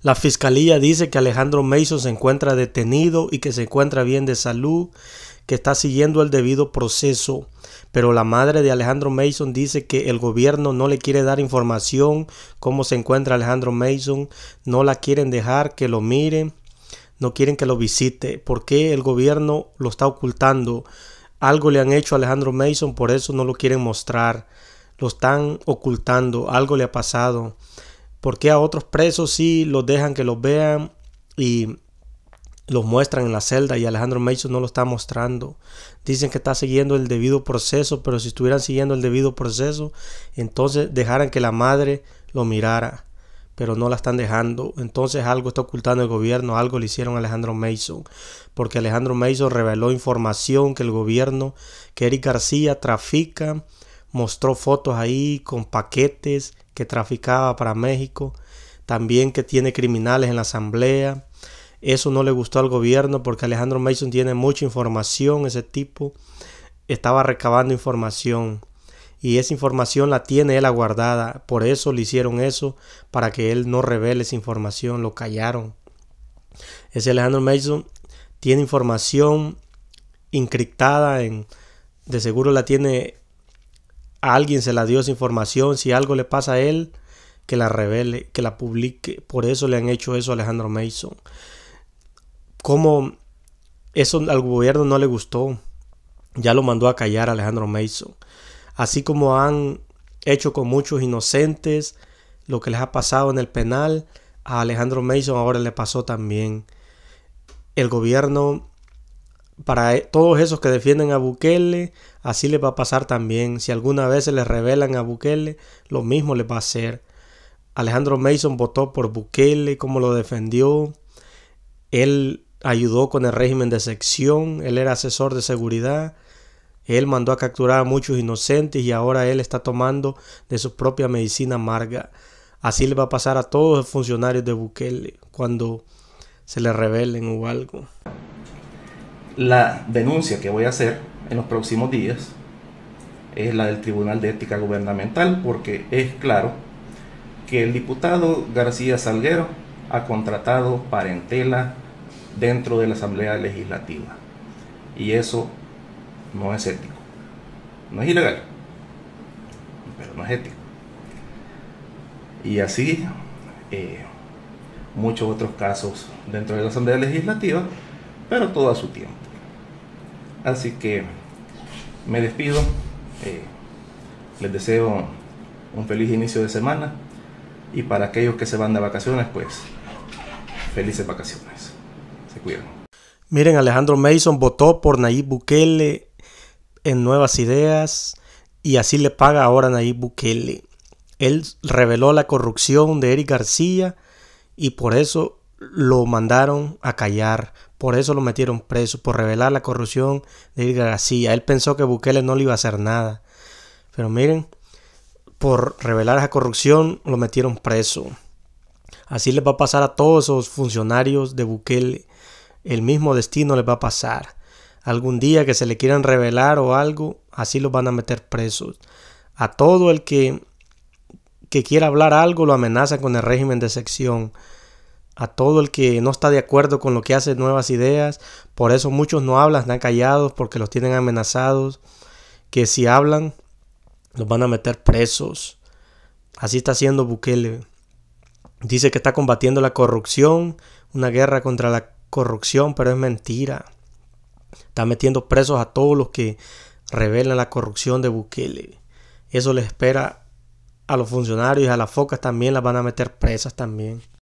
La fiscalía dice que Alejandro Mason se encuentra detenido y que se encuentra bien de salud, que está siguiendo el debido proceso. Pero la madre de Alejandro Mason dice que el gobierno no le quiere dar información cómo se encuentra Alejandro Mason, no la quieren dejar que lo miren, no quieren que lo visite. ¿Por qué el gobierno lo está ocultando? Algo le han hecho a Alejandro Mason, por eso no lo quieren mostrar. Lo están ocultando, algo le ha pasado. Porque a otros presos sí los dejan que los vean y los muestran en la celda y Alejandro Mason no lo está mostrando? Dicen que está siguiendo el debido proceso, pero si estuvieran siguiendo el debido proceso, entonces dejaran que la madre lo mirara, pero no la están dejando. Entonces algo está ocultando el gobierno, algo le hicieron a Alejandro Mason, porque Alejandro Mason reveló información que el gobierno, que Eric García trafica mostró fotos ahí con paquetes que traficaba para México, también que tiene criminales en la asamblea. Eso no le gustó al gobierno porque Alejandro Mason tiene mucha información, ese tipo estaba recabando información y esa información la tiene él aguardada, por eso le hicieron eso, para que él no revele esa información, lo callaron. Ese Alejandro Mason tiene información encriptada en, de seguro la tiene a alguien se la dio esa información, si algo le pasa a él, que la revele, que la publique. Por eso le han hecho eso a Alejandro Mason. Como eso al gobierno no le gustó, ya lo mandó a callar a Alejandro Mason. Así como han hecho con muchos inocentes lo que les ha pasado en el penal, a Alejandro Mason ahora le pasó también. El gobierno para e, todos esos que defienden a Bukele, así les va a pasar también. Si alguna vez se les revelan a Bukele, lo mismo les va a hacer. Alejandro Mason votó por Bukele, como lo defendió. Él ayudó con el régimen de sección, él era asesor de seguridad. Él mandó a capturar a muchos inocentes y ahora él está tomando de su propia medicina amarga. Así le va a pasar a todos los funcionarios de Bukele cuando se le revelen o algo la denuncia que voy a hacer en los próximos días es la del Tribunal de Ética Gubernamental, porque es claro que el diputado García Salguero ha contratado parentela dentro de la Asamblea Legislativa. Y eso no es ético. No es ilegal, pero no es ético. Y así eh, muchos otros casos dentro de la Asamblea Legislativa, pero todo a su tiempo. Así que me despido. Eh, les deseo un feliz inicio de semana. Y para aquellos que se van de vacaciones, pues felices vacaciones. Se cuidan. Miren, Alejandro Mason votó por Nayib Bukele en Nuevas Ideas y así le paga ahora Nayib Bukele. Él reveló la corrupción de Eric García y por eso lo mandaron a callar por eso lo metieron preso, por revelar la corrupción de Edgar García. Él pensó que Bukele no le iba a hacer nada. Pero miren, por revelar esa corrupción lo metieron preso. Así les va a pasar a todos esos funcionarios de Bukele. El mismo destino les va a pasar. Algún día que se le quieran revelar o algo, así los van a meter presos. A todo el que, que quiera hablar algo lo amenaza con el régimen de sección a todo el que no está de acuerdo con lo que hace nuevas ideas. Por eso muchos no hablan, están callados porque los tienen amenazados. Que si hablan, los van a meter presos. Así está haciendo Bukele. Dice que está combatiendo la corrupción, una guerra contra la corrupción, pero es mentira. Está metiendo presos a todos los que revelan la corrupción de Bukele. Eso le espera a los funcionarios, a las focas también las van a meter presas también.